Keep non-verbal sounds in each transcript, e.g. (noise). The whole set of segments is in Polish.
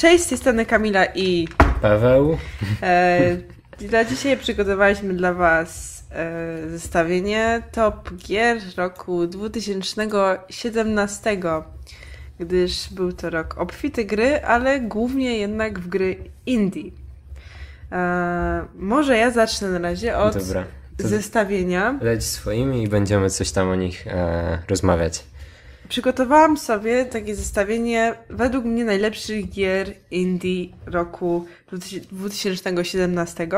Cześć, tej strony Kamila i Paweł. E, dla dzisiaj przygotowaliśmy dla Was e, zestawienie top gier roku 2017, gdyż był to rok obfity gry, ale głównie jednak w gry indie. E, może ja zacznę na razie od Dobra, zestawienia. Leć swoimi i będziemy coś tam o nich e, rozmawiać. Przygotowałam sobie takie zestawienie według mnie najlepszych gier indie roku 2017.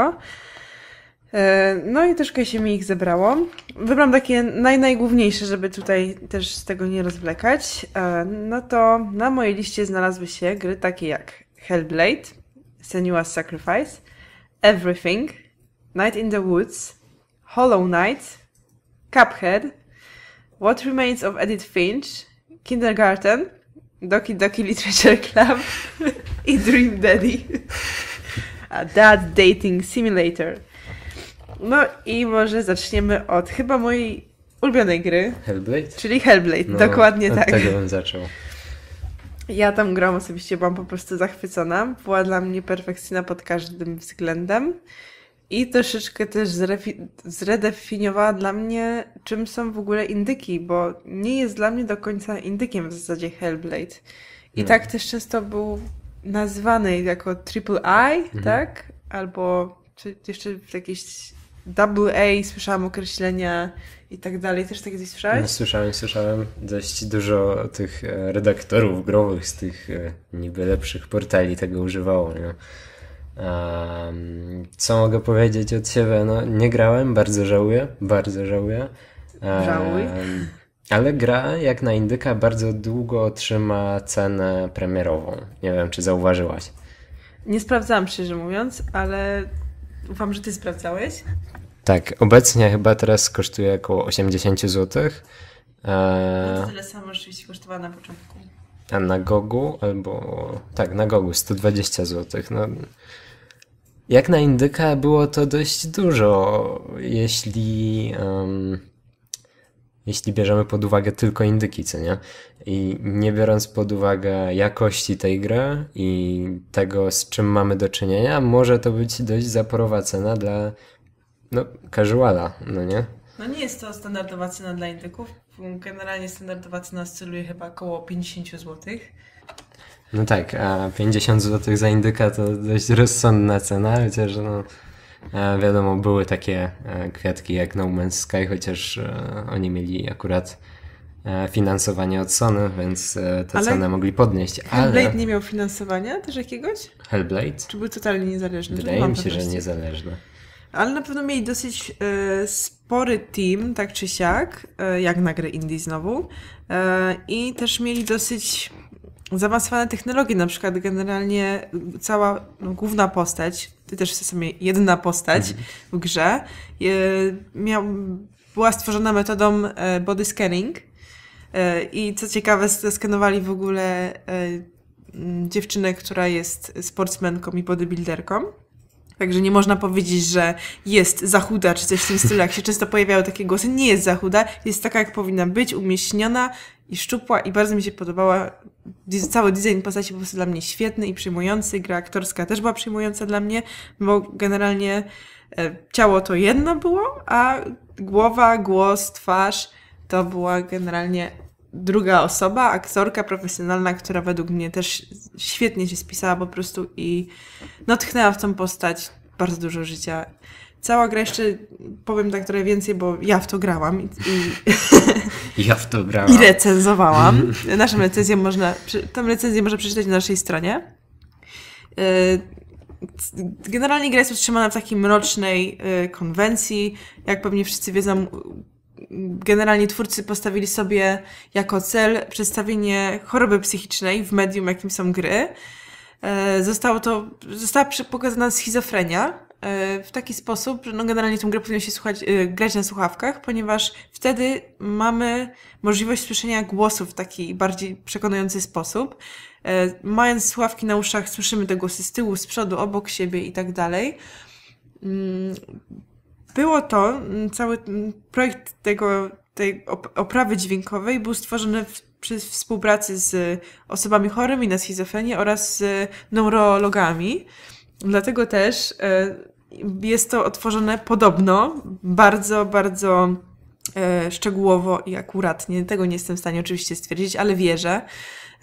E, no i troszkę się mi ich zebrało. Wybrałam takie naj, najgłówniejsze, żeby tutaj też z tego nie rozwlekać. E, no to na mojej liście znalazły się gry takie jak Hellblade, Senua's Sacrifice, Everything, Night in the Woods, Hollow Knight, Cuphead, What Remains of Edith Finch, Kindergarten, Doki Doki Literature Club i Dream Daddy. A Dad Dating Simulator. No i może zaczniemy od chyba mojej ulubionej gry. Hellblade? Czyli Hellblade, no, dokładnie od tak. tego bym zaczął. Ja tam grą osobiście, byłam po prostu zachwycona. Była dla mnie perfekcyjna pod każdym względem. I troszeczkę też zredefiniowała dla mnie, czym są w ogóle indyki, bo nie jest dla mnie do końca indykiem w zasadzie Hellblade. I mhm. tak też często był nazwany jako Triple I, mhm. tak? Albo czy jeszcze w jakiejś Double A słyszałam określenia i tak dalej. Też tak gdzieś słyszałeś? No, słyszałem, słyszałem. Dość dużo tych e, redaktorów growych z tych e, niby lepszych portali tego używało. Nie? co mogę powiedzieć od siebie? No, nie grałem, bardzo żałuję, bardzo żałuję. Żałuj. ale gra, jak na indyka, bardzo długo trzyma cenę premierową. Nie wiem, czy zauważyłaś. Nie sprawdzałam, szczerze mówiąc, ale ufam, że ty sprawdzałeś. Tak, obecnie chyba teraz kosztuje około 80 zł. Eee, to tyle samo rzeczywiście kosztowała na początku. A na Gogu albo tak, na Gogu 120 zł. No, jak na indyka było to dość dużo, jeśli, um, jeśli bierzemy pod uwagę tylko indyki, co nie? I nie biorąc pod uwagę jakości tej gry i tego, z czym mamy do czynienia, może to być dość zaporowa cena dla no, casuala, no nie? No nie jest to standardowa cena dla indyków. Generalnie standardowa cena oscyluje chyba około 50 złotych. No tak, a 50 zł za indyka to dość rozsądna cena, chociaż no, wiadomo, były takie e, kwiatki jak No Man's Sky, chociaż e, oni mieli akurat e, finansowanie od Sony, więc tę Ale... cenę mogli podnieść. Hellblade Ale... nie miał finansowania też jakiegoś? Hellblade? Czy był totalnie niezależny? Wydaje mi się, że niezależny. Ale na pewno mieli dosyć spory team, tak czy siak, jak na gry indie znowu. I też mieli dosyć zaawansowane technologie, na przykład generalnie cała no, główna postać, ty też jesteś sobie jedna postać mhm. w grze, e, była stworzona metodą e, body scanning e, i co ciekawe skanowali w ogóle e, dziewczynę, która jest sportsmenką i bodybuilderką. Także nie można powiedzieć, że jest za chuda czy coś w tym stylu. Jak się często pojawiały takie głosy, nie jest za chuda, jest taka, jak powinna być, umieśniona i szczupła i bardzo mi się podobała. Cały design postaci po prostu dla mnie świetny i przyjmujący. Gra aktorska też była przyjmująca dla mnie, bo generalnie e, ciało to jedno było, a głowa, głos, twarz to była generalnie druga osoba, aktorka profesjonalna, która według mnie też świetnie się spisała po prostu i no tchnęła w tą postać bardzo dużo życia. Cała gra jeszcze, powiem tak trochę więcej, bo ja w to grałam i, i (laughs) ja w to grałam. I recenzowałam. Naszą recenzję można, tę recenzję można przeczytać na naszej stronie. E, generalnie gra jest utrzymana w takiej mrocznej e, konwencji. Jak pewnie wszyscy wiedzą, generalnie twórcy postawili sobie jako cel przedstawienie choroby psychicznej w medium, jakim są gry. E, zostało to, została pokazana schizofrenia, w taki sposób, że no generalnie tą grę powinno się słuchać, y, grać na słuchawkach, ponieważ wtedy mamy możliwość słyszenia głosu w taki bardziej przekonujący sposób. Y, mając słuchawki na uszach, słyszymy te głosy z tyłu, z przodu, obok siebie i tak dalej. Mm, było to, mm, cały mm, projekt tego, tej oprawy dźwiękowej był stworzony w, przy współpracy z osobami chorymi na schizofrenię oraz z neurologami. Dlatego też e, jest to otworzone podobno bardzo, bardzo e, szczegółowo i akuratnie. Tego nie jestem w stanie oczywiście stwierdzić, ale wierzę,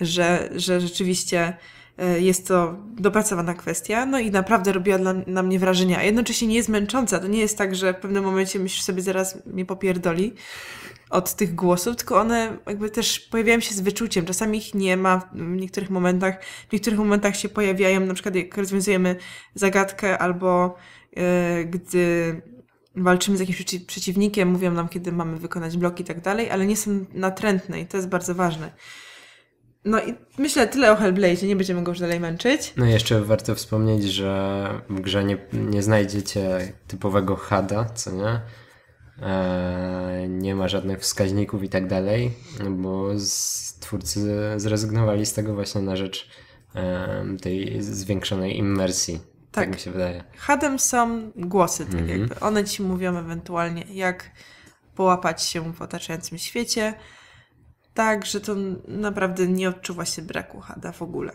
że, że rzeczywiście E, jest to dopracowana kwestia, no i naprawdę robiła dla, na mnie wrażenie, a jednocześnie nie jest męcząca. To nie jest tak, że w pewnym momencie myślisz sobie, zaraz mnie popierdoli od tych głosów, tylko one jakby też pojawiają się z wyczuciem. Czasami ich nie ma w niektórych momentach. W niektórych momentach się pojawiają, na przykład jak rozwiązujemy zagadkę albo yy, gdy walczymy z jakimś przeciwnikiem, mówią nam, kiedy mamy wykonać bloki i tak dalej, ale nie są natrętne i to jest bardzo ważne. No i myślę tyle o Hellblaze, nie będziemy go już dalej męczyć. No i jeszcze warto wspomnieć, że w grze nie, nie znajdziecie typowego hada, co nie? Eee, nie ma żadnych wskaźników i tak dalej, bo z, twórcy zrezygnowali z tego właśnie na rzecz e, tej zwiększonej immersji. Tak. tak mi się wydaje. Hadem są głosy, tak mm -hmm. jakby. One ci mówią ewentualnie, jak połapać się w otaczającym świecie, tak, że to naprawdę nie odczuwa się braku hada w ogóle.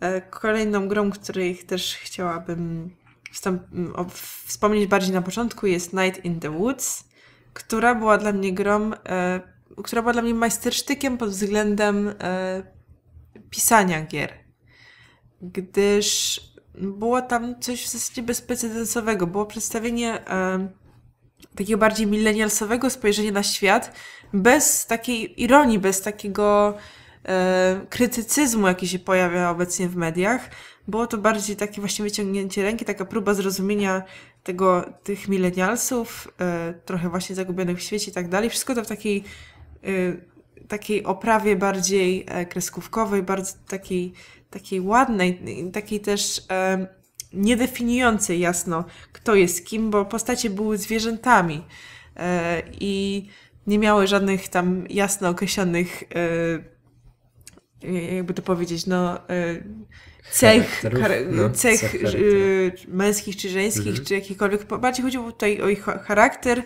E, kolejną grą, której też chciałabym wspomnieć bardziej na początku jest Night in the Woods, która była dla mnie grą, e, która była dla mnie majstersztykiem pod względem e, pisania gier. Gdyż było tam coś w zasadzie bezprecedensowego. Było przedstawienie takiego bardziej millennialsowego spojrzenia na świat, bez takiej ironii, bez takiego e, krytycyzmu, jaki się pojawia obecnie w mediach. Było to bardziej takie właśnie wyciągnięcie ręki, taka próba zrozumienia tego, tych milenialsów, e, trochę właśnie zagubionych w świecie i tak dalej. Wszystko to w takiej, e, takiej oprawie bardziej e, kreskówkowej, bardzo takiej, takiej ładnej, takiej też e, nie jasno, kto jest kim, bo postacie były zwierzętami. E, I nie miały żadnych tam jasno określonych, e, e, jakby to powiedzieć, no, e, cech, no, cech, cech męskich czy żeńskich, mhm. czy jakichkolwiek. Bardziej chodziło tutaj o ich charakter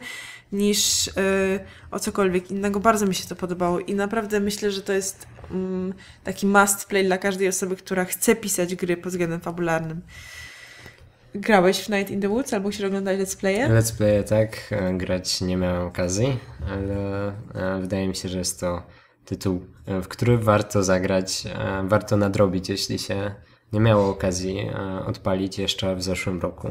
niż o cokolwiek innego. Bardzo mi się to podobało i naprawdę myślę, że to jest mm, taki must play dla każdej osoby, która chce pisać gry pod względem fabularnym. Grałeś w Night in the Woods albo się oglądać Let's Playe? Let's Playe, tak. E, grać nie miałem okazji, ale e, wydaje mi się, że jest to tytuł, e, w który warto zagrać, warto nadrobić, jeśli się nie miało okazji odpalić jeszcze w zeszłym roku.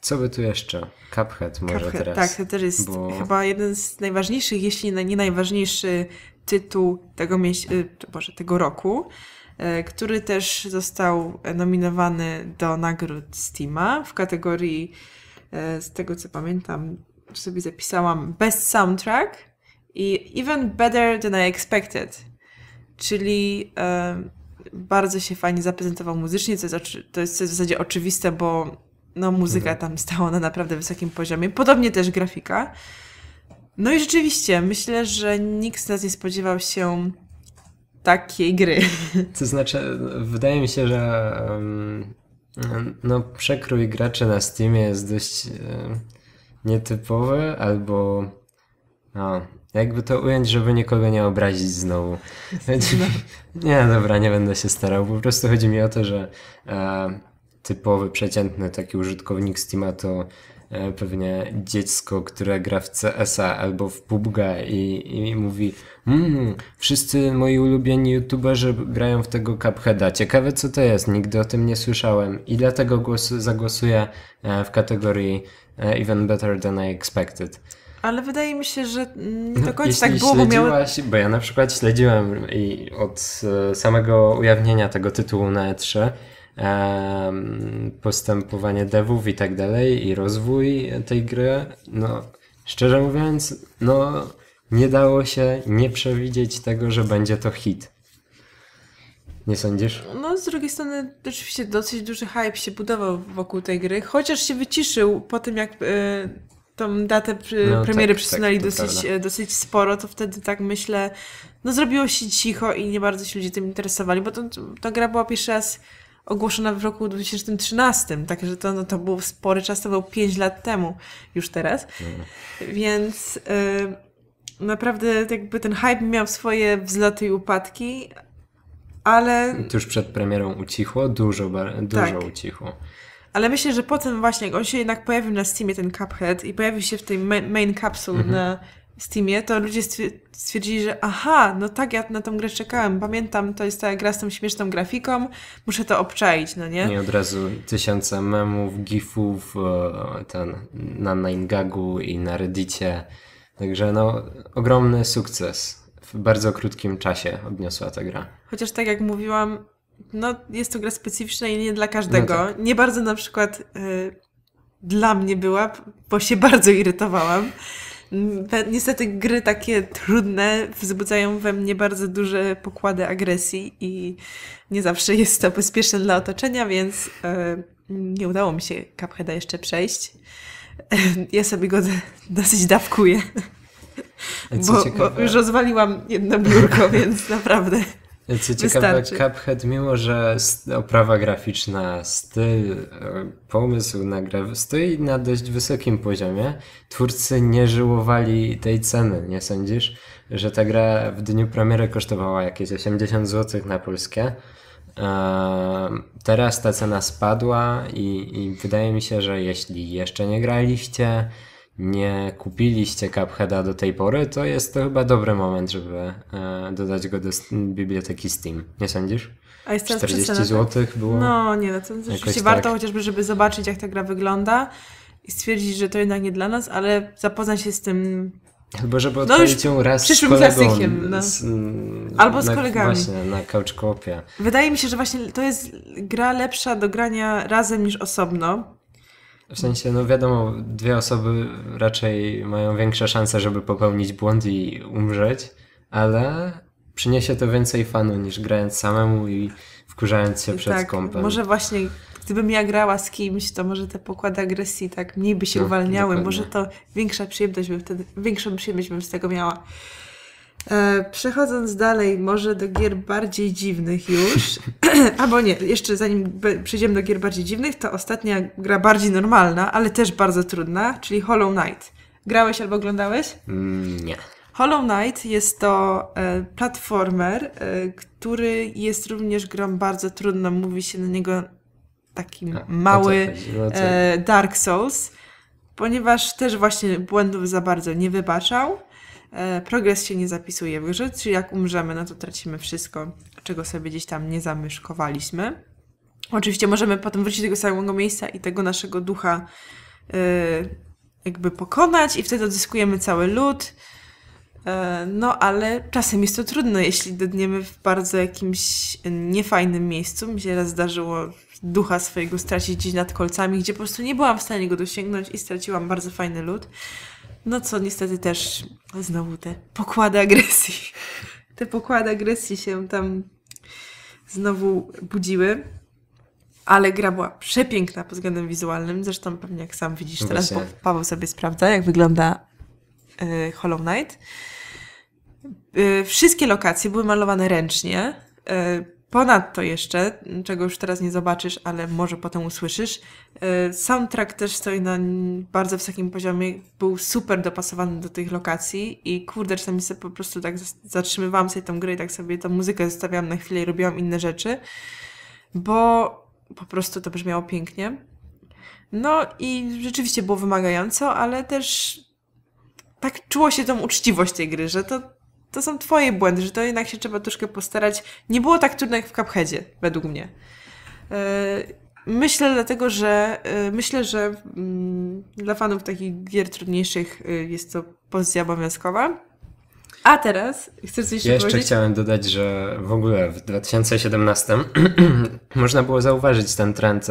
Co by tu jeszcze? Cuphead może Cuphead, teraz. Tak, to też jest bo... chyba jeden z najważniejszych, jeśli nie najważniejszy tytuł tego, y, Boże, tego roku, y, który też został nominowany do nagród Steama w kategorii, y, z tego co pamiętam, sobie zapisałam Best Soundtrack i Even Better Than I Expected, czyli bardzo się fajnie zaprezentował muzycznie, co jest, to jest w zasadzie oczywiste, bo no, muzyka mhm. tam stała na naprawdę wysokim poziomie, podobnie też grafika. No i rzeczywiście, myślę, że nikt z nas nie spodziewał się takiej gry. (laughs) To znaczy, wydaje mi się, że no, przekrój graczy na Steamie jest dość nietypowy, albo no, jakby to ująć, żeby nikogo nie obrazić znowu. (laughs) nie, dobra, nie będę się starał. Po prostu chodzi mi o to, że e, typowy, przeciętny taki użytkownik Steama to E, pewnie dziecko, które gra w CS-a albo w PUBG'a i, i mówi mmm, wszyscy moi ulubieni youtuberzy grają w tego Cupheada. Ciekawe co to jest, nigdy o tym nie słyszałem i dlatego głos, zagłosuję e, w kategorii e, Even Better Than I Expected. Ale wydaje mi się, że nie do no, końca no, tak było, bo Bo ja na przykład śledziłem i od samego ujawnienia tego tytułu na E3 postępowanie devów i tak dalej i rozwój tej gry, no szczerze mówiąc, no nie dało się nie przewidzieć tego, że będzie to hit. Nie sądzisz? No, z drugiej strony rzeczywiście dosyć duży hype się budował wokół tej gry, chociaż się wyciszył po tym, jak y, tą datę pr no, tak, premiery tak, przesunęli tak, dosyć, e, dosyć sporo, to wtedy tak myślę, no zrobiło się cicho i nie bardzo się ludzie tym interesowali, bo to, ta gra była pierwszy raz ogłoszona w roku 2013, także to, no, to był spory czas, to był 5 lat temu już teraz. Mhm. Więc y, naprawdę jakby ten hype miał swoje wzloty i upadki, ale... Tuż przed premierą ucichło, dużo, dużo tak. ucichło. Ale myślę, że potem właśnie, jak on się jednak pojawił na Steamie, ten Cuphead, i pojawił się w tej main capsule mhm. na Steamie, to ludzie stwierdzili, że aha, no tak, ja na tą grę czekałem, pamiętam, to jest ta gra z tą śmieszną grafiką, muszę to obczaić, no nie? Nie, od razu tysiące memów, gifów, e, ten, na 9 i na reddicie, także no, ogromny sukces w bardzo krótkim czasie odniosła ta gra. Chociaż tak jak mówiłam, no jest to gra specyficzna i nie dla każdego. No tak. Nie bardzo na przykład y, dla mnie była, bo się bardzo irytowałam. Niestety gry takie trudne wzbudzają we mnie bardzo duże pokłady agresji i nie zawsze jest to bezpieczne dla otoczenia, więc e, nie udało mi się Cupheada jeszcze przejść. (laughs) ja sobie go dosyć dawkuję. Bo, bo, już rozwaliłam jedno biurko, (laughs) więc naprawdę. Co ciekawe, Cuphead, mimo że oprawa graficzna, styl, e, pomysł na grę stoi na dość wysokim poziomie, twórcy nie żyłowali tej ceny, nie sądzisz? Że ta gra w dniu premiery kosztowała jakieś 80 zł na polskie. E, teraz ta cena spadła i, i wydaje mi się, że jeśli jeszcze nie graliście, nie kupiliście Cupheada do tej pory, to jest to chyba dobry moment, żeby e, dodać go do biblioteki Steam. Nie sądzisz? A jest 40 tak? zł było? No nie, no to rzeczywiście warto tak. chociażby, żeby zobaczyć jak ta gra wygląda i stwierdzić, że to jednak nie dla nas, ale zapoznać się z tym Albo żeby no odpalić ją raz przyszłym z kolegą, klasykiem, no. z, Albo z na, kolegami. Właśnie, na couch Wydaje mi się, że właśnie to jest gra lepsza do grania razem niż osobno. W sensie, no wiadomo, dwie osoby raczej mają większe szanse, żeby popełnić błąd i umrzeć, ale przyniesie to więcej fanu niż grając samemu i wkurzając się przed tak, kąpem. Może właśnie gdybym ja grała z kimś, to może te pokłady agresji tak mniej by się no, uwalniały, dokładnie. może to większa przyjemność bym wtedy, większą przyjemność bym z tego miała. E, przechodząc dalej, może do gier bardziej dziwnych już, (clears throat) albo nie, jeszcze zanim przejdziemy do gier bardziej dziwnych, to ostatnia gra bardziej normalna, ale też bardzo trudna, czyli Hollow Knight. Grałeś albo oglądałeś? Mm, nie. Hollow Knight jest to e, platformer, e, który jest również grą bardzo trudną, mówi się na niego taki mały Dark Souls, ponieważ też właśnie błędów za bardzo nie wybaczał. E, progres się nie zapisuje w grze, czyli jak umrzemy, no to tracimy wszystko, czego sobie gdzieś tam nie zamyszkowaliśmy. Oczywiście możemy potem wrócić do tego samego miejsca i tego naszego ducha e, jakby pokonać i wtedy odzyskujemy cały lód. E, no, ale czasem jest to trudno, jeśli dodniemy w bardzo jakimś niefajnym miejscu. Mi się raz zdarzyło ducha swojego stracić gdzieś nad kolcami, gdzie po prostu nie byłam w stanie go dosięgnąć i straciłam bardzo fajny lód. No co niestety też znowu te pokłady agresji. Te pokłady agresji się tam znowu budziły. Ale gra była przepiękna pod względem wizualnym. Zresztą pewnie jak sam widzisz no teraz, bo Paweł sobie sprawdza, jak wygląda y, Hollow Knight. Y, wszystkie lokacje były malowane ręcznie. Y, Ponadto jeszcze, czego już teraz nie zobaczysz, ale może potem usłyszysz, y, soundtrack też stoi na bardzo wysokim poziomie, był super dopasowany do tych lokacji i kurde, czasami sobie po prostu tak zatrzymywałam sobie tą grę i tak sobie tą muzykę zostawiałam na chwilę i robiłam inne rzeczy, bo po prostu to brzmiało pięknie. No i rzeczywiście było wymagająco, ale też tak czuło się tą uczciwość tej gry, że to to są twoje błędy, że to jednak się trzeba troszkę postarać. Nie było tak trudno jak w Cupheadzie, według mnie. E, myślę dlatego, że e, myślę, że mm, dla fanów takich gier trudniejszych e, jest to pozycja obowiązkowa. A teraz chcesz coś jeszcze ja Jeszcze chciałem dodać, że w ogóle w 2017 (clears throat) można było zauważyć ten trend,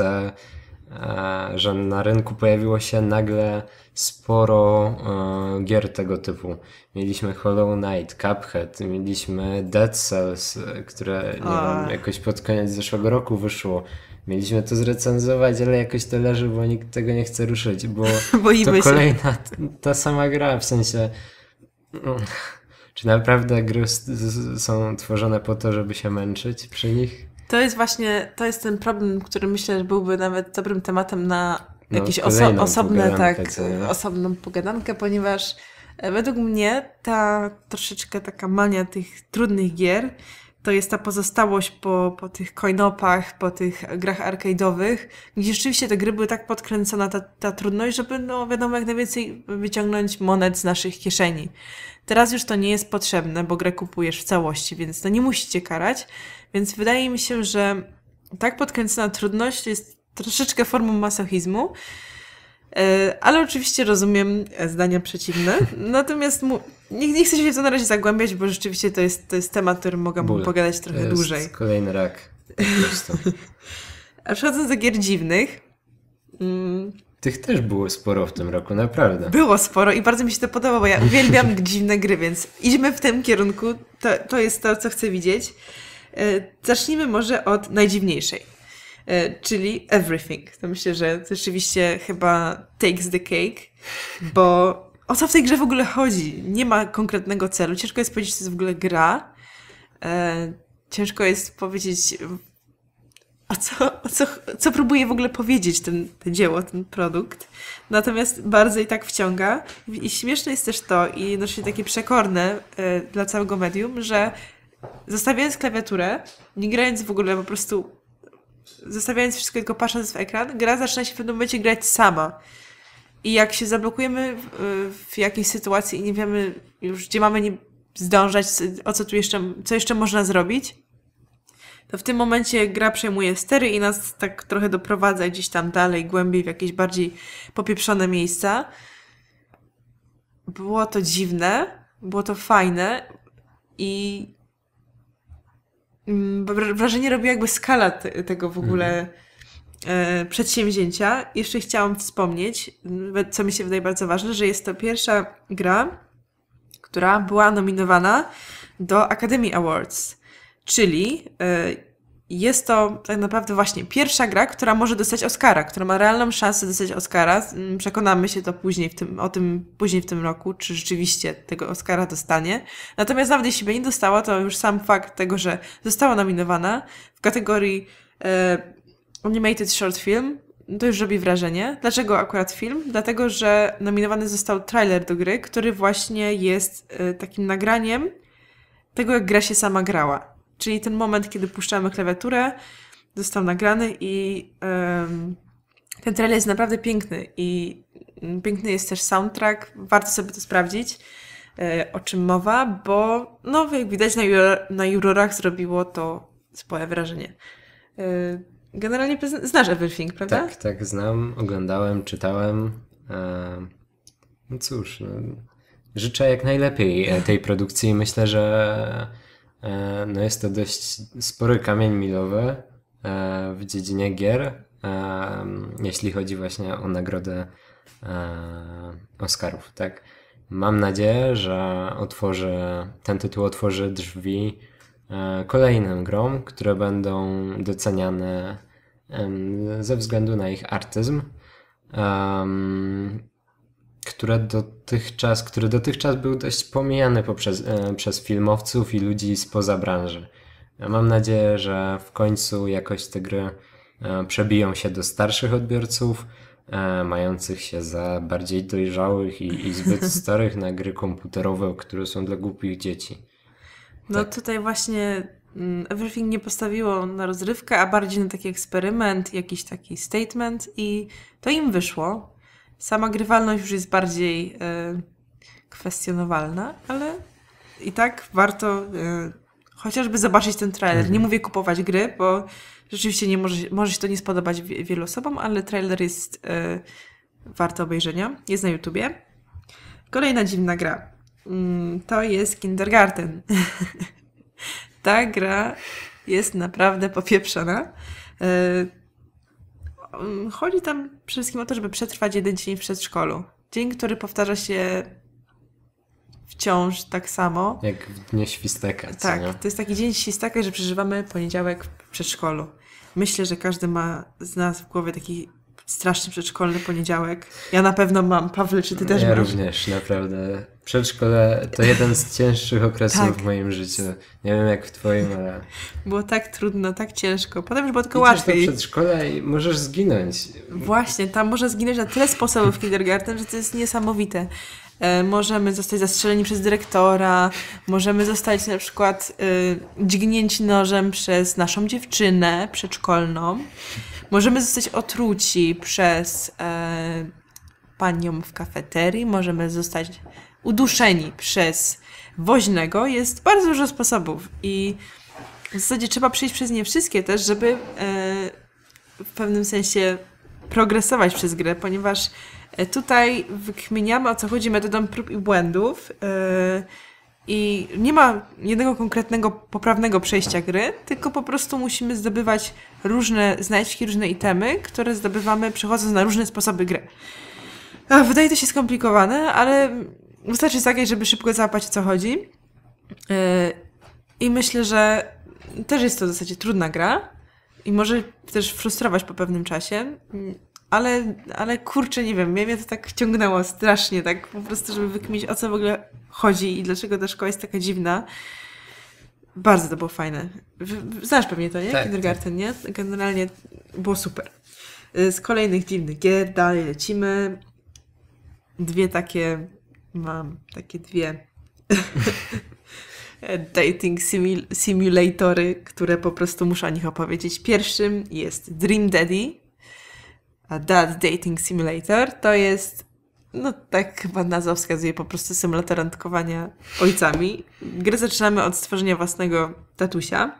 że na rynku pojawiło się nagle sporo e, gier tego typu. Mieliśmy Hollow Knight, Cuphead, mieliśmy Dead Cells, e, które nie A... wiem, jakoś pod koniec zeszłego roku wyszło. Mieliśmy to zrecenzować, ale jakoś to leży, bo nikt tego nie chce ruszyć, bo (laughs) Boimy to kolejna się. ta sama gra, w sensie no, czy naprawdę gry są tworzone po to, żeby się męczyć przy nich? To jest właśnie, to jest ten problem, który myślę, że byłby nawet dobrym tematem na no, jakieś oso osobne, tak, co, osobną pogadankę, ponieważ e, według mnie ta troszeczkę taka mania tych trudnych gier to jest ta pozostałość po, po tych coinopach, po tych grach arcade'owych, gdzie rzeczywiście te gry były tak podkręcona ta, ta trudność, żeby no wiadomo jak najwięcej wyciągnąć monet z naszych kieszeni. Teraz już to nie jest potrzebne, bo grę kupujesz w całości, więc to nie musicie karać. Więc wydaje mi się, że tak podkręcona trudność jest troszeczkę formą masochizmu. E, ale oczywiście rozumiem e, zdania przeciwne. (laughs) Natomiast mu, nie, nie chcę się w to na razie zagłębiać, bo rzeczywiście to jest, to jest temat, który mogłabym pogadać trochę to jest dłużej. Kolejny rak. (laughs) A przechodząc do gier dziwnych. Mm, tych też było sporo w tym roku, naprawdę. Było sporo i bardzo mi się to podoba, bo ja (laughs) uwielbiam dziwne gry, więc idziemy w tym kierunku. To, to jest to, co chcę widzieć. E, zacznijmy może od najdziwniejszej. E, czyli Everything. To myślę, że to rzeczywiście chyba takes the cake, bo o co w tej grze w ogóle chodzi? Nie ma konkretnego celu. Ciężko jest powiedzieć, co to jest w ogóle gra. E, ciężko jest powiedzieć, o co, o co, co próbuje w ogóle powiedzieć ten, dzieło, ten produkt. Natomiast bardzo i tak wciąga. I śmieszne jest też to, i jednocześnie takie przekorne e, dla całego medium, że zostawiając klawiaturę, nie grając w ogóle po prostu zostawiając wszystko, tylko patrząc w ekran, gra zaczyna się w pewnym momencie grać sama. I jak się zablokujemy w, w jakiejś sytuacji i nie wiemy już, gdzie mamy zdążać, o co tu jeszcze, co jeszcze można zrobić, to w tym momencie gra przejmuje stery i nas tak trochę doprowadza gdzieś tam dalej, głębiej w jakieś bardziej popieprzone miejsca. Było to dziwne, było to fajne i Mm, wrażenie robi jakby skala te, tego w ogóle mhm. e, przedsięwzięcia. Jeszcze chciałam wspomnieć, co mi się wydaje bardzo ważne, że jest to pierwsza gra, która była nominowana do Academy Awards, czyli e, jest to tak naprawdę właśnie pierwsza gra, która może dostać Oscara, która ma realną szansę dostać Oscara. Mm, przekonamy się to później w tym, o tym później w tym roku, czy rzeczywiście tego Oscara dostanie. Natomiast nawet jeśli by nie dostała, to już sam fakt tego, że została nominowana w kategorii e, Animated Short Film, no to już robi wrażenie. Dlaczego akurat film? Dlatego, że nominowany został trailer do gry, który właśnie jest e, takim nagraniem tego, jak gra się sama grała. Czyli ten moment, kiedy puszczamy klawiaturę, został nagrany i um, ten trailer jest naprawdę piękny i mm, piękny jest też soundtrack, warto sobie to sprawdzić, e, o czym mowa, bo no jak widać na, juror, na jurorach zrobiło to spore wrażenie. E, generalnie znasz Everything, prawda? Tak, tak, znam, oglądałem, czytałem. E, no cóż, no, życzę jak najlepiej tej produkcji. Myślę, że E, no jest to dość spory kamień milowy e, w dziedzinie gier, e, jeśli chodzi właśnie o nagrodę Oscarów, tak? Mam nadzieję, że otworzy, ten tytuł otworzy drzwi kolejnym grom, które będą doceniane ze względu na ich artyzm które dotychczas, który dotychczas był dość pomijany poprzez, e, przez filmowców i ludzi spoza branży. Mam nadzieję, że w końcu jakoś te gry e, przebiją się do starszych odbiorców, e, mających się za bardziej dojrzałych i, i zbyt (laughs) starych na gry komputerowe, które są dla głupich dzieci. No tak. tutaj właśnie mm, Everything nie postawiło na rozrywkę, a bardziej na taki eksperyment, jakiś taki statement i to im wyszło. Sama grywalność już jest bardziej e, kwestionowalna, ale i tak warto e, chociażby zobaczyć ten trailer. Mhm. Nie mówię kupować gry, bo rzeczywiście nie może, może się to nie spodobać wielu osobom, ale trailer jest e, warto obejrzenia. Jest na YouTubie. Kolejna dziwna gra. Mm, to jest Kindergarten. (laughs) Ta gra jest naprawdę popieprzona. E, Mm, chodzi tam przede wszystkim o to, żeby przetrwać jeden dzień w przedszkolu. Dzień, który powtarza się wciąż tak samo. Jak w dniu świsteka. Tak, nie? to jest taki dzień świsteka, że przeżywamy poniedziałek w przedszkolu. Myślę, że każdy ma z nas w głowie taki straszny przedszkolny poniedziałek. Ja na pewno mam. Pawle, czy ty też ja masz? Ja również, naprawdę. Przedszkole to jeden z cięższych okresów tak. w moim życiu. Nie wiem jak w twoim, ale... Było tak trudno, tak ciężko. Potem już było tylko łatwiej. Idziesz do przedszkola i możesz zginąć. Właśnie, tam może zginąć na tyle sposobów w kindergarten, że to jest niesamowite. E, możemy zostać zastrzeleni przez dyrektora, możemy zostać na przykład e, dźgnięci nożem przez naszą dziewczynę przedszkolną, możemy zostać otruci przez e, panią w kafeterii, możemy zostać uduszeni przez woźnego. Jest bardzo dużo sposobów i w zasadzie trzeba przejść przez nie wszystkie też, żeby w pewnym sensie progresować przez grę, ponieważ E, tutaj wykminiamy o co chodzi metodą prób i błędów. E, I nie ma jednego konkretnego, poprawnego przejścia gry, tylko po prostu musimy zdobywać różne znajdźki, różne itemy, które zdobywamy przechodząc na różne sposoby gry. Wydaje to się skomplikowane, ale wystarczy zagrać, żeby szybko załapać o co chodzi. E, I myślę, że też jest to w zasadzie trudna gra i może też frustrować po pewnym czasie ale, ale kurczę, nie wiem, mnie, mnie to tak ciągnęło strasznie, tak po prostu, żeby wykmić o co w ogóle chodzi i dlaczego ta szkoła jest taka dziwna. Bardzo to było fajne. Znasz pewnie to, nie? Tak, Kindergarten, tak. nie? Generalnie było super. Y, z kolejnych dziwnych gier dalej lecimy. Dwie takie mam, takie dwie (laughs) dating simul simulatory, które po prostu muszę o nich opowiedzieć. Pierwszym jest Dream Daddy, Dad Dating Simulator to jest, no tak chyba nazwa wskazuje, po prostu symulator randkowania ojcami. Gry zaczynamy od stworzenia własnego tatusia,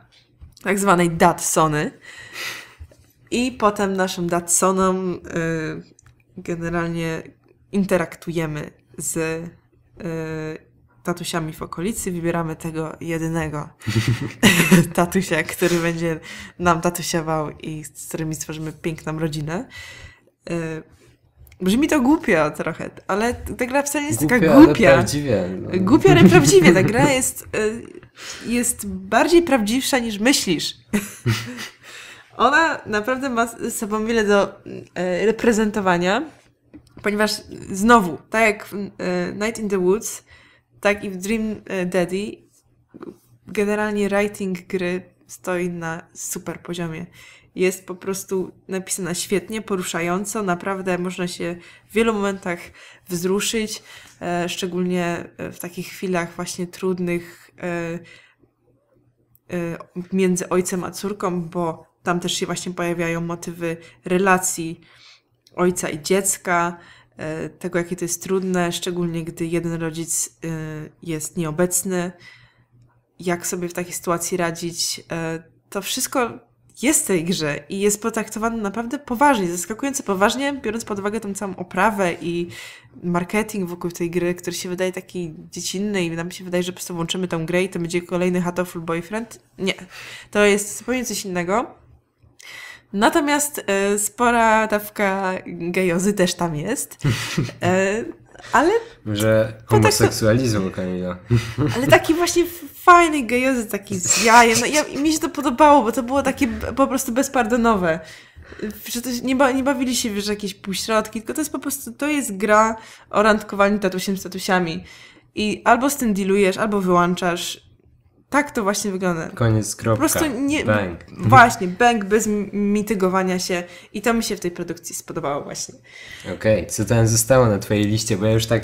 tak zwanej datsony. I potem naszym datsonom y, generalnie interaktujemy z y, tatusiami w okolicy, wybieramy tego jedynego (laughs) (laughs) tatusia, który będzie nam tatusiował i z którymi stworzymy piękną rodzinę. E, brzmi to głupio trochę, ale ta gra wcale nie jest taka głupia. Ale prawdziwie, no. Głupia, ale prawdziwie. Ta (laughs) gra jest, e, jest bardziej prawdziwsza niż myślisz. Ona naprawdę ma sobą wiele do e, reprezentowania, ponieważ znowu, tak jak Night in the Woods, tak i w Dream e, Daddy generalnie writing gry stoi na super poziomie. Jest po prostu napisana świetnie, poruszająco, naprawdę można się w wielu momentach wzruszyć, e, szczególnie e, w takich chwilach właśnie trudnych e, e, między ojcem a córką, bo tam też się właśnie pojawiają motywy relacji ojca i dziecka, E, tego, jakie to jest trudne, szczególnie gdy jeden rodzic e, jest nieobecny, jak sobie w takiej sytuacji radzić. E, to wszystko jest w tej grze i jest potraktowane naprawdę poważnie, zaskakująco poważnie, biorąc pod uwagę tą całą oprawę i marketing wokół tej gry, który się wydaje taki dziecinny i nam się wydaje, że po prostu włączymy tą grę i to będzie kolejny Hatoful Boyfriend. Nie. To jest zupełnie coś innego. Natomiast e, spora dawka gejozy też tam jest. E, ale... Że tak homoseksualizm tak, Kamila. Ale taki właśnie fajny gejozy, taki z jajem. No, ja, mi się to podobało, bo to było takie po prostu bezpardonowe. Że to nie, ba, nie bawili się, wiesz, jakieś półśrodki, tylko to jest po prostu, to jest gra o randkowaniu tatusiem z tatusiami. I albo z tym dealujesz, albo wyłączasz tak to właśnie wygląda. Koniec, kropka. Po prostu nie... Bang. Właśnie, bęk bez mitygowania się i to mi się w tej produkcji spodobało właśnie. Okej, okay. co tam zostało na twojej liście, bo ja już tak...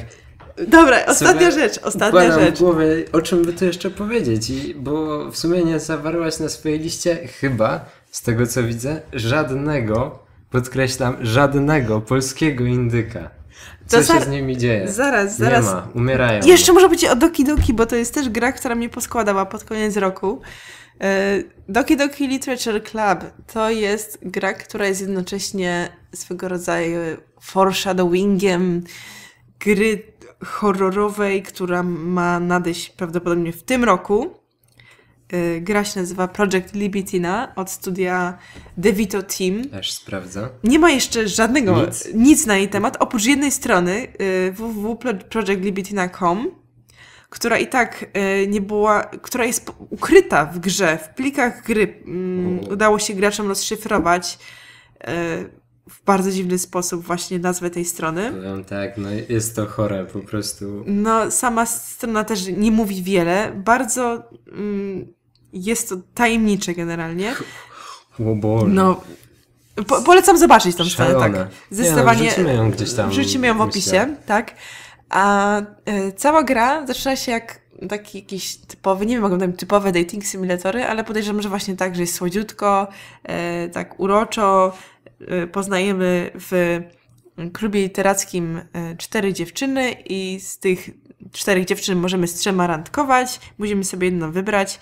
Dobra, ostatnia rzecz, ostatnia rzecz. w głowę, o czym by tu jeszcze powiedzieć, I, bo w sumie nie zawarłaś na swojej liście chyba, z tego co widzę, żadnego, podkreślam, żadnego polskiego indyka. Co się z nimi dzieje? Zaraz, zaraz. Nie ma, umierają. Jeszcze może być o Doki Doki, bo to jest też gra, która mnie poskładała pod koniec roku. E, Doki Doki Literature Club to jest gra, która jest jednocześnie swego rodzaju foreshadowingiem gry horrorowej, która ma nadejść prawdopodobnie w tym roku. Y, gra się nazywa Project Libitina od studia DeVito Team. Też sprawdza. Nie ma jeszcze żadnego, nic, nic na jej temat, oprócz jednej strony y, www.projectlibitina.com, która i tak y, nie była, która jest ukryta w grze, w plikach gry. Mm, mm. Udało się graczom rozszyfrować w bardzo dziwny sposób właśnie nazwę tej strony. Powiem tak, no jest to chore po prostu. No sama strona też nie mówi wiele. Bardzo... Mm, jest to tajemnicze generalnie. O Boże. No, po, polecam zobaczyć tam scenę, tak. No, Zdecydowanie. Nie, ją gdzieś tam. Wrzucimy ją w opisie, tak. A y, cała gra zaczyna się jak taki jakiś typowy, nie wiem, mogą tam typowe dating simulatory, ale podejrzewam, że właśnie tak, że jest słodziutko, y, tak uroczo. Y, poznajemy w klubie literackim cztery dziewczyny i z tych czterech dziewczyn możemy z trzema randkować. Musimy sobie jedną wybrać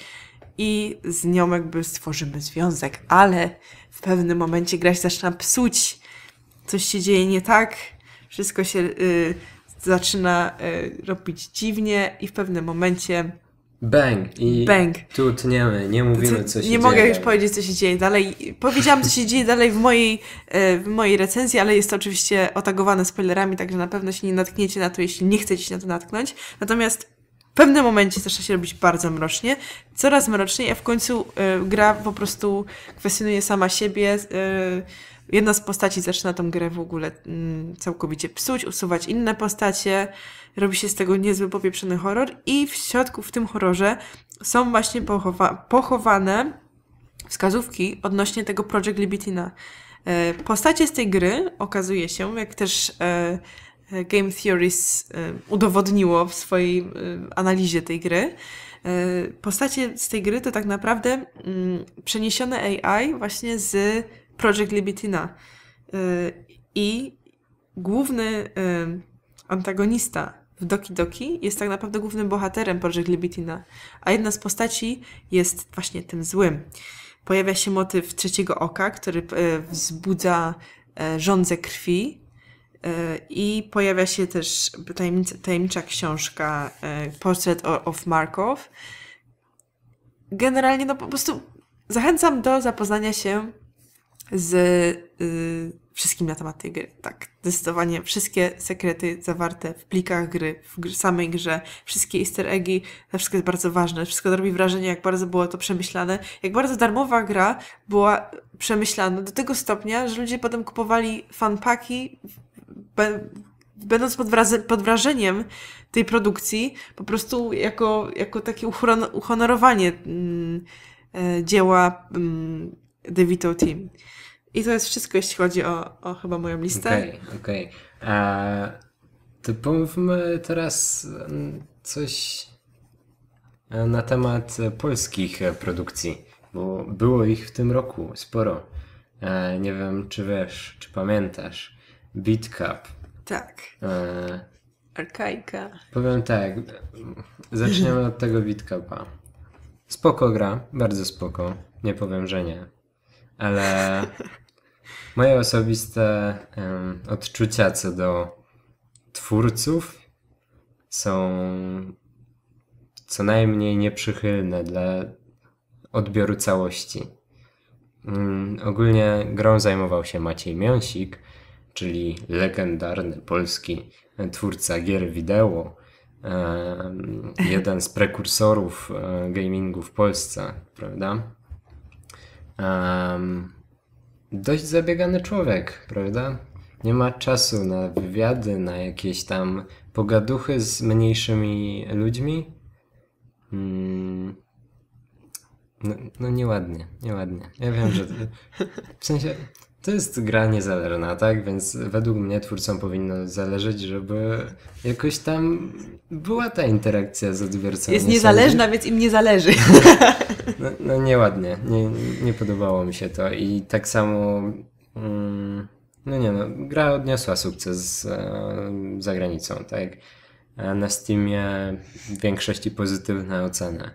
i z nią jakby stworzymy związek, ale w pewnym momencie gra się zaczyna psuć. Coś się dzieje nie tak, wszystko się y, zaczyna y, robić dziwnie i w pewnym momencie Bang i Bang. tu tniemy, nie mówimy co się Nie dzieje. mogę już powiedzieć co się dzieje dalej. Powiedziałam co się dzieje dalej w mojej, y, w mojej recenzji, ale jest to oczywiście otagowane spoilerami, także na pewno się nie natkniecie na to, jeśli nie chcecie się na to natknąć. Natomiast pewnym momencie zaczyna się robić bardzo mrocznie, coraz mroczniej, a w końcu y, gra po prostu kwestionuje sama siebie. Y, jedna z postaci zaczyna tą grę w ogóle y, całkowicie psuć, usuwać inne postacie, robi się z tego niezły popieprzony horror i w środku w tym horrorze są właśnie pochowa pochowane wskazówki odnośnie tego Project Libitina. E, postacie z tej gry okazuje się, jak też E, Game Theories e, udowodniło w swojej e, analizie tej gry. Postacie z tej gry to tak naprawdę mm, przeniesione AI właśnie z Project Libitina. I główny antagonista w Doki Doki jest tak naprawdę głównym bohaterem Project Libitina, a jedna z postaci jest właśnie tym złym. Pojawia się motyw trzeciego oka, który wzbudza żądzę krwi E, I pojawia się też tajemnica, tajemnicza książka e, Portrait of Markov. Generalnie, no po prostu zachęcam do zapoznania się z y, wszystkim na temat tej gry. Tak, zdecydowanie wszystkie sekrety zawarte w plikach gry, w gr samej grze, wszystkie easter eggi, to wszystko jest bardzo ważne. Wszystko robi wrażenie, jak bardzo było to przemyślane. Jak bardzo darmowa gra była przemyślana do tego stopnia, że ludzie potem kupowali fanpaki będąc pod, pod, wrażeniem tej produkcji, po prostu jako, jako takie uhonorowanie mm, e, dzieła mm, DeVito Team. I to jest wszystko, jeśli chodzi o, o chyba moją listę. Okej, okay, okej. Okay. E, to pomówmy teraz mm, coś e, na temat polskich produkcji, bo było ich w tym roku sporo. nie wiem, czy wiesz, czy pamiętasz. BitCap. Tak. E... Arkaika. Powiem tak, zaczniemy od tego BitCapa. Spoko gra, bardzo spoko. Nie powiem, że nie. Ale (laughs) moje osobiste um, odczucia co do twórców są co najmniej nieprzychylne dla odbioru całości. Um, ogólnie grą zajmował się Maciej Miąsik, czyli legendarny polski twórca gier wideo, jeden z prekursorów e, gamingu w Polsce, prawda? Dość zabiegany człowiek, prawda? Nie ma czasu na wywiady, na jakieś tam pogaduchy z mniejszymi ludźmi. Hmm. No, no nieładnie, nieładnie. Ja wiem, że. W sensie to jest gra niezależna, tak? Więc według mnie twórcom powinno zależeć, żeby jakoś tam była ta interakcja z odbiorcami. Jest niezależna, więc im nie zależy. No, no nieładnie, nie, nie podobało mi się to i tak samo... Mm, no nie no, gra odniosła sukces e, za granicą, tak? A na Steamie w większości pozytywne oceny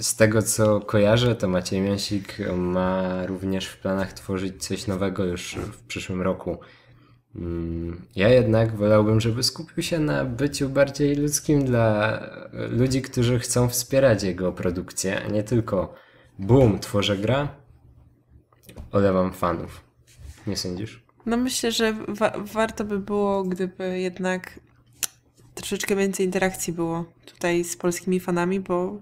z tego co kojarzę, to Maciej Mięsik ma również w planach tworzyć coś nowego już w przyszłym roku. Mm, ja jednak wolałbym, żeby skupił się na byciu bardziej ludzkim dla ludzi, którzy chcą wspierać jego produkcję, a nie tylko boom, tworzę gra, olewam fanów. Nie sądzisz? No myślę, że wa warto by było, gdyby jednak troszeczkę więcej interakcji było tutaj z polskimi fanami, bo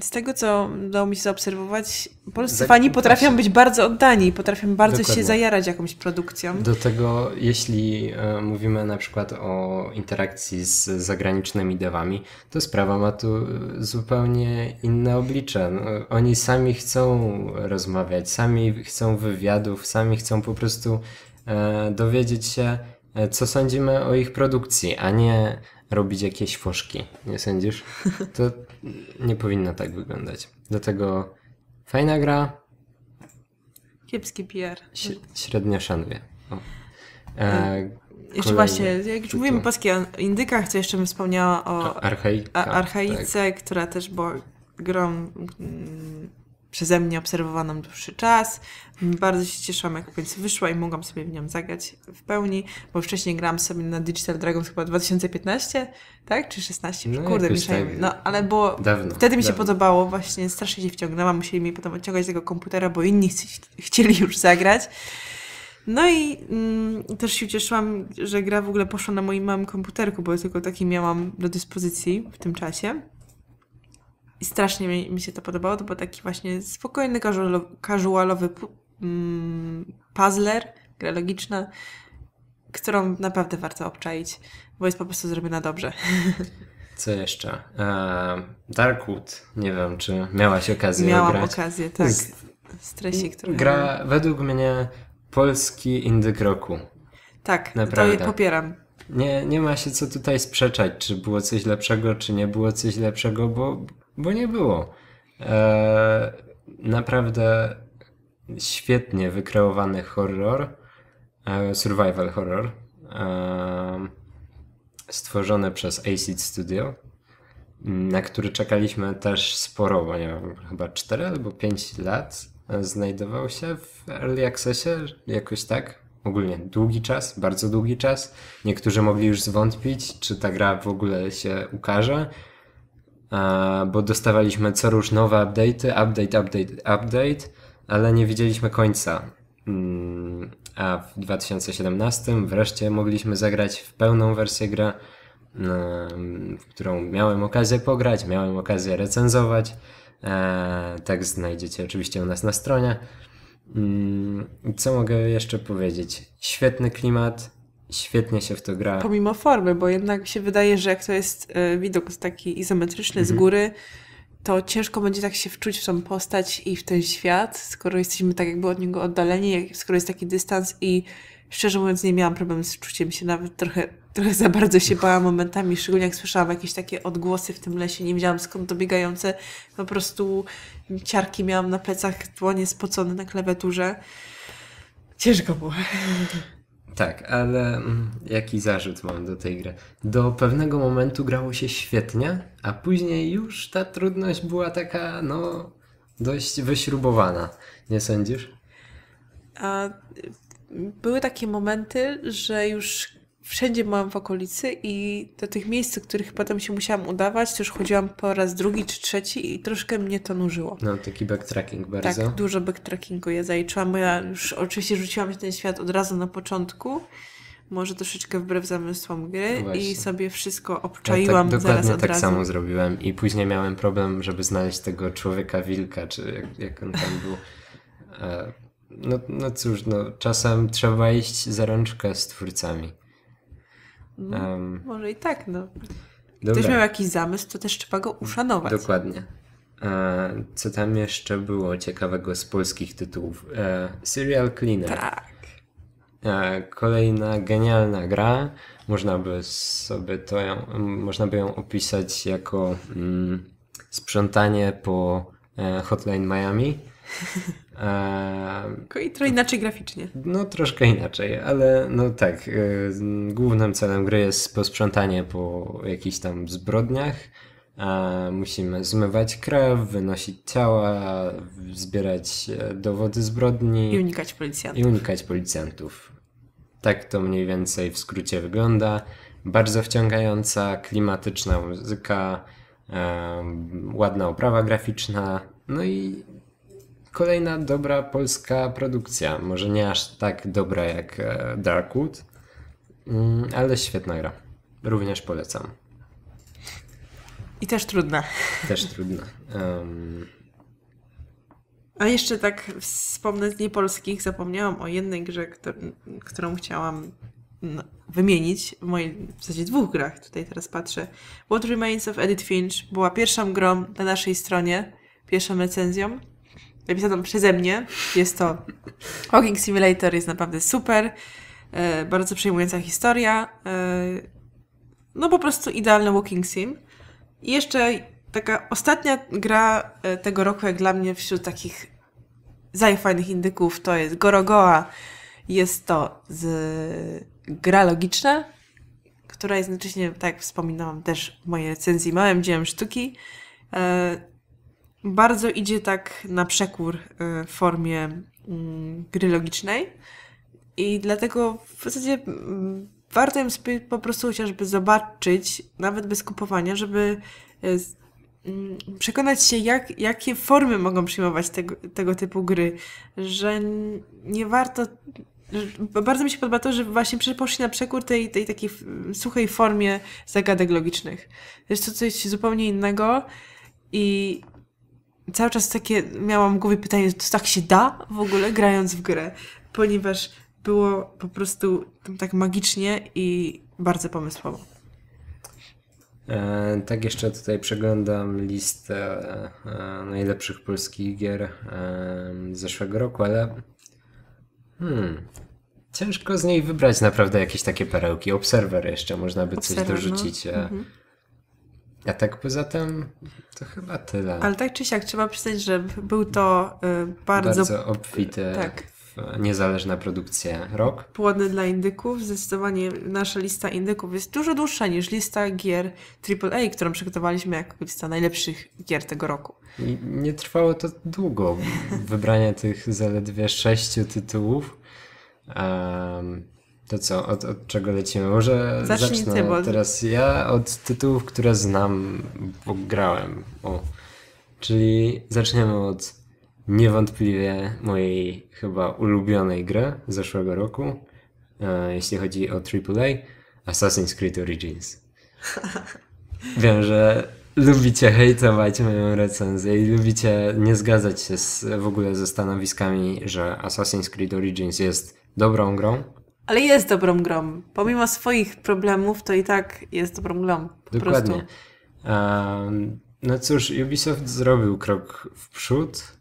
z tego, co dało mi się zaobserwować, polscy Zag... fani potrafią być bardzo oddani, potrafią bardzo Dokładnie. się zajarać jakąś produkcją. Do tego, jeśli e, mówimy na przykład o interakcji z zagranicznymi dewami, to sprawa ma tu e, zupełnie inne oblicze. No, oni sami chcą rozmawiać, sami chcą wywiadów, sami chcą po prostu e, dowiedzieć się, e, co sądzimy o ich produkcji, a nie robić jakieś foszki, nie sądzisz? To nie powinno tak wyglądać. Dlatego fajna gra. Kiepski PR. Średnio szanuję. E, jeszcze właśnie, jak już mówimy o indykach, to jeszcze bym wspomniała o Archaika, archaice, tak. która też była grą mm, przeze mnie obserwowaną dłuższy czas. Bardzo się cieszyłam, jak więc wyszła i mogłam sobie w nią zagrać w pełni, bo wcześniej grałam sobie na Digital Dragons chyba 2015, tak? Czy 16? No, Kurde, mieszałem. Tak. No, ale było... Dawno, wtedy mi dawno. się podobało, właśnie strasznie się wciągnęłam, musieli mi potem odciągać z tego komputera, bo inni chcieli już zagrać. No i mm, też się ucieszyłam, że gra w ogóle poszła na moim małym komputerku, bo ja tylko taki miałam do dyspozycji w tym czasie. I strasznie mi, mi się to podobało, to był taki właśnie spokojny, casualowy mm, puzzler, gra logiczna, którą naprawdę warto obczaić, bo jest po prostu zrobiona dobrze. (laughs) Co jeszcze? Ehm, Darkwood, nie wiem, czy miałaś okazję Miałam grać. okazję, tak. Z, z treści, Gra według mnie polski indyk roku. Tak, Naprawdę. to popieram. Nie, nie ma się co tutaj sprzeczać, czy było coś lepszego, czy nie było coś lepszego, bo bo nie było. E, naprawdę świetnie wykreowany horror, e, survival horror, e, stworzony przez Acid Studio, na który czekaliśmy też sporo, bo nie wiem, chyba 4 albo 5 lat znajdował się w Early Accessie, jakoś tak. Ogólnie długi czas, bardzo długi czas. Niektórzy mogli już zwątpić, czy ta gra w ogóle się ukaże E, bo dostawaliśmy co róż nowe update'y, update, update, update, ale nie widzieliśmy końca. Mm, a w 2017 wreszcie mogliśmy zagrać w pełną wersję gry, mm, w którą miałem okazję pograć, miałem okazję recenzować. E, Tekst znajdziecie oczywiście u nas na stronie. Mm, co mogę jeszcze powiedzieć? Świetny klimat, Świetnie się w to gra. Pomimo formy, bo jednak się wydaje, że jak to jest e, widok taki izometryczny mhm. z góry, to ciężko będzie tak się wczuć w tą postać i w ten świat, skoro jesteśmy tak jakby od niego oddaleni, skoro jest taki dystans i szczerze mówiąc nie miałam problemu z czuciem się, nawet trochę, (laughs) trochę za bardzo się bałam momentami, szczególnie jak słyszałam jakieś takie odgłosy w tym lesie, nie wiedziałam skąd dobiegające, po prostu ciarki miałam na plecach, dłonie spocone na klawiaturze. Ciężko było. (laughs) Tak, ale mm, jaki zarzut mam do tej gry? Do pewnego momentu grało się świetnie, a później już ta trudność była taka, no, dość wyśrubowana. Nie sądzisz? A, y, były takie momenty, że już wszędzie byłam w okolicy i do tych miejsc, do których potem się musiałam udawać, to już chodziłam po raz drugi czy trzeci i troszkę mnie to nużyło. No, taki backtracking bardzo. Tak, dużo backtrackingu ja zajęłam, bo ja już oczywiście rzuciłam się ten świat od razu na początku, może troszeczkę wbrew zamysłom gry no i sobie wszystko obczaiłam ja tak, zaraz od tak razu. samo zrobiłem i później miałem problem, żeby znaleźć tego człowieka wilka, czy jak, jak on tam był. E, no, no cóż, no, czasem trzeba iść za rączkę z twórcami um, może i tak, no. Dobra. Ktoś miał jakiś zamysł, to też trzeba go uszanować. Dokładnie. E, co tam jeszcze było ciekawego z polskich tytułów? E, Serial Cleaner. Tak. E, kolejna genialna gra. Można by sobie to ją, można by ją opisać jako mm, sprzątanie po e, Hotline Miami. (laughs) Eee, I trochę inaczej graficznie. No troszkę inaczej, ale no tak. Y, głównym celem gry jest posprzątanie po jakichś tam zbrodniach. Eee, musimy zmywać krew, wynosić ciała, zbierać e, dowody zbrodni. I unikać policjantów. I unikać policjantów. Tak to mniej więcej w skrócie wygląda. Bardzo wciągająca, klimatyczna muzyka, e, ładna oprawa graficzna. No i Kolejna dobra polska produkcja. Może nie aż tak dobra jak e, Darkwood, mm, ale świetna gra. Również polecam. I też trudna. Też trudna. Um... A jeszcze tak wspomnę z niepolskich, zapomniałam o jednej grze, którą chciałam no, wymienić w mojej w zasadzie dwóch grach. Tutaj teraz patrzę. What Remains of Edith Finch była pierwszą grą na naszej stronie, pierwszą recenzją napisaną przeze mnie. Jest to Walking Simulator, jest naprawdę super. E, bardzo przejmująca historia. E, no po prostu idealny Walking Sim. I jeszcze taka ostatnia gra e, tego roku, jak dla mnie, wśród takich zajfajnych indyków, to jest Gorogoa. Jest to z... gra logiczna, która jest jednocześnie, tak jak wspominałam też w mojej recenzji, małym dziełem sztuki. E, bardzo idzie tak na przekór y, formie mm, gry logicznej i dlatego w zasadzie mm, warto im sobie po prostu chociażby zobaczyć, nawet bez kupowania, żeby y, mm, przekonać się, jak, jakie formy mogą przyjmować tego, tego typu gry, że nie warto. bardzo mi się podoba to, że właśnie poszli na przekór tej, tej takiej suchej formie zagadek logicznych. Jest to coś zupełnie innego i cały czas takie miałam w głowie pytanie, czy tak się da w ogóle grając w grę, ponieważ było po prostu tak magicznie i bardzo pomysłowo. E, tak, jeszcze tutaj przeglądam listę e, najlepszych polskich gier e, z zeszłego roku, ale hmm, ciężko z niej wybrać naprawdę jakieś takie perełki. Obserwer jeszcze można by coś no. dorzucić. No. Mhm. A tak poza tym to chyba tyle. Ale tak czy siak trzeba przyznać, że był to y, bardzo... Bardzo obfity, tak. niezależna produkcja rok. Płodny dla indyków. Zdecydowanie nasza lista indyków jest dużo dłuższa niż lista gier AAA, którą przygotowaliśmy jako lista najlepszych gier tego roku. I nie trwało to długo. Wybranie tych zaledwie sześciu tytułów. Um, to co, od, od czego lecimy? Może Zacznij zacznę ty, teraz ja od tytułów, które znam, bo grałem. O. Czyli zaczniemy od niewątpliwie mojej chyba ulubionej gry zeszłego roku, e, jeśli chodzi o AAA, Assassin's Creed Origins. (laughs) Wiem, że lubicie hejtować moją recenzję i lubicie nie zgadzać się z, w ogóle ze stanowiskami, że Assassin's Creed Origins jest dobrą grą ale jest dobrą grą. Pomimo swoich problemów, to i tak jest dobrą grą. Dokładnie. no cóż, Ubisoft zrobił krok w przód.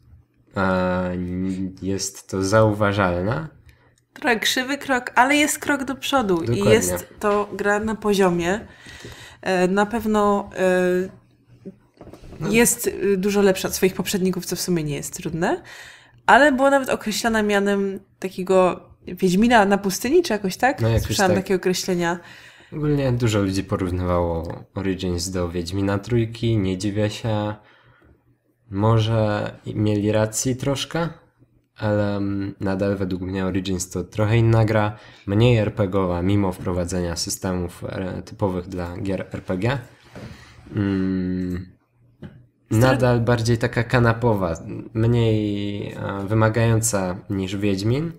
jest to zauważalne. Trochę krzywy krok, ale jest krok do przodu Dokładnie. i jest to gra na poziomie. E, na pewno e, no. jest e, dużo lepsza od swoich poprzedników, co w sumie nie jest trudne, ale była nawet określana mianem takiego Wiedźmina na pustyni, czy jakoś tak? No, jakoś Słyszałam tak. takie określenia. Ogólnie dużo ludzi porównywało Origins do Wiedźmina Trójki, nie dziwię się. Może mieli racji troszkę, ale mm, nadal według mnie Origins to trochę inna gra, mniej RPGowa, mimo wprowadzenia systemów e, typowych dla gier RPG. Mm, nadal bardziej taka kanapowa, mniej e, wymagająca niż Wiedźmin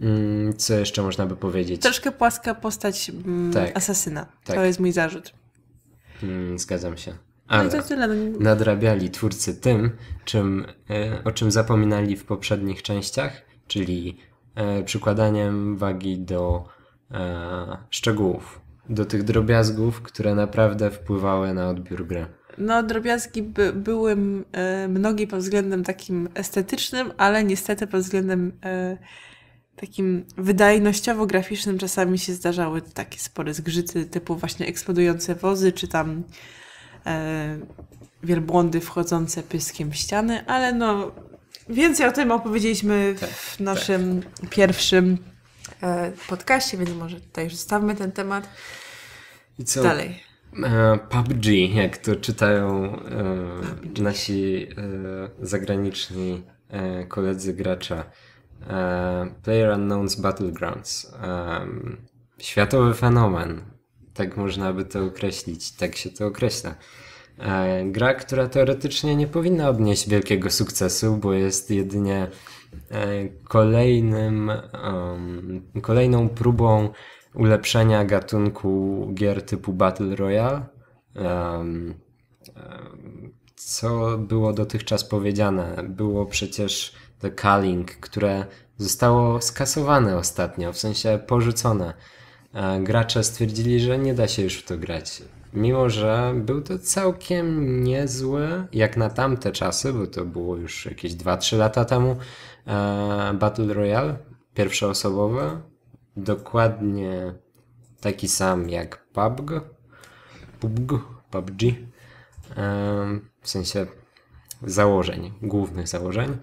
Mm, co jeszcze można by powiedzieć? Troszkę płaska postać mm, tak. asasyna. Tak. To jest mój zarzut. Mm, zgadzam się. No ale no tyle, nadrabiali twórcy tym, czym, e, o czym zapominali w poprzednich częściach, czyli e, przykładaniem wagi do e, szczegółów, do tych drobiazgów, które naprawdę wpływały na odbiór gry. No, drobiazgi by, były mnogi pod względem takim estetycznym, ale niestety pod względem takim wydajnościowo-graficznym czasami się zdarzały takie spore zgrzyty, typu właśnie eksplodujące wozy, czy tam e, wielbłądy wchodzące pyskiem w ściany, ale no więcej o tym opowiedzieliśmy tak, w tak. naszym tak. pierwszym e, podcaście, więc może tutaj zostawmy ten temat. I co? Dalej. E, PUBG, jak to czytają e, nasi e, zagraniczni e, koledzy gracza. E, Player Unknown's Battlegrounds. E, światowy fenomen. Tak można by to określić, tak się to określa. E, gra, która teoretycznie nie powinna odnieść wielkiego sukcesu, bo jest jedynie e, kolejnym, um, kolejną próbą ulepszenia gatunku gier typu Battle Royale. Um, co było dotychczas powiedziane? Było przecież The Culling, które zostało skasowane ostatnio, w sensie porzucone. E, gracze stwierdzili, że nie da się już w to grać. Mimo, że był to całkiem niezły, jak na tamte czasy, bo to było już jakieś 2-3 lata temu, e, Battle Royale, pierwszoosobowe, dokładnie taki sam jak PUBG, PUBG, PUBG, e, w sensie założeń, głównych założeń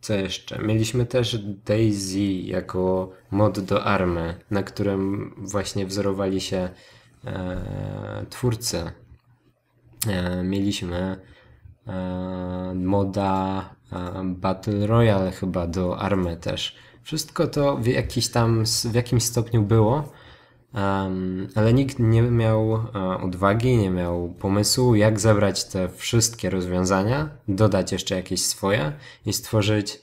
co jeszcze? Mieliśmy też Daisy jako mod do Army, na którym właśnie wzorowali się e, twórcy. E, mieliśmy e, moda Battle Royale chyba do Army też. Wszystko to w, jakiś tam, w jakimś stopniu było Um, ale nikt nie miał uh, odwagi, nie miał pomysłu, jak zebrać te wszystkie rozwiązania, dodać jeszcze jakieś swoje i stworzyć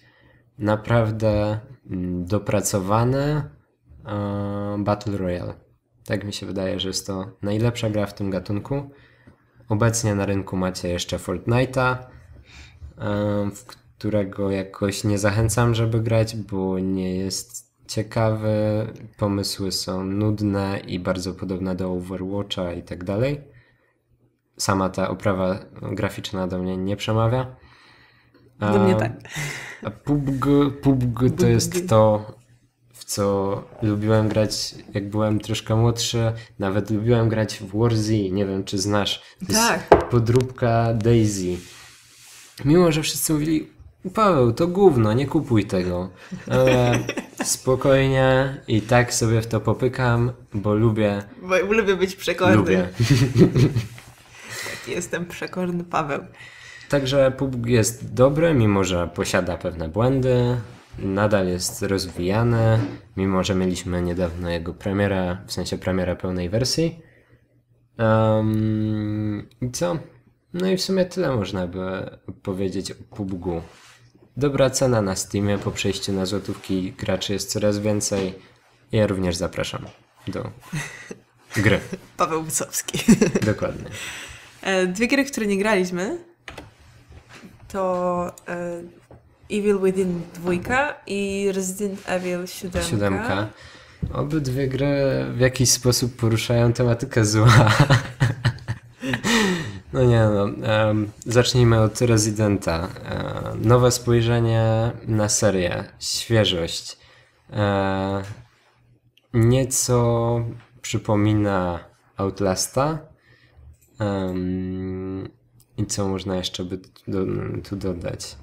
naprawdę mm, dopracowane uh, Battle Royale. Tak mi się wydaje, że jest to najlepsza gra w tym gatunku. Obecnie na rynku macie jeszcze Fortnite'a, um, w którego jakoś nie zachęcam, żeby grać, bo nie jest ciekawe pomysły są nudne i bardzo podobne do Overwatcha i tak dalej. Sama ta oprawa graficzna do mnie nie przemawia. A, do mnie tak. A PUBG, PUBG to jest to, w co lubiłem grać, jak byłem troszkę młodszy. Nawet lubiłem grać w Warzy, nie wiem czy znasz. To tak. Jest podróbka Daisy. Mimo, że wszyscy mówili, Paweł, to gówno, nie kupuj tego. Ale spokojnie i tak sobie w to popykam, bo lubię. Bo lubię być przekorny. Lubię. (laughs) Tak, jestem przekorny Paweł. Także PUBG jest dobre, mimo że posiada pewne błędy, nadal jest rozwijane, mimo że mieliśmy niedawno jego premierę, w sensie premierę pełnej wersji. Um, I co? No i w sumie tyle można by powiedzieć o PUBG. Dobra cena na Steamie po przejściu na złotówki graczy jest coraz więcej. Ja również zapraszam do (laughs) gry. Paweł Bucowski. Dokładnie. E, dwie gry, które nie graliśmy to e, Evil Within 2 i Resident Evil 7. 7. Obydwie gry w jakiś sposób poruszają tematykę zła. (laughs) No nie no, um, zacznijmy od Rezydenta. Um, nowe spojrzenie na serię, świeżość. Um, nieco przypomina Outlasta. I co można jeszcze by tu, do, tu dodać?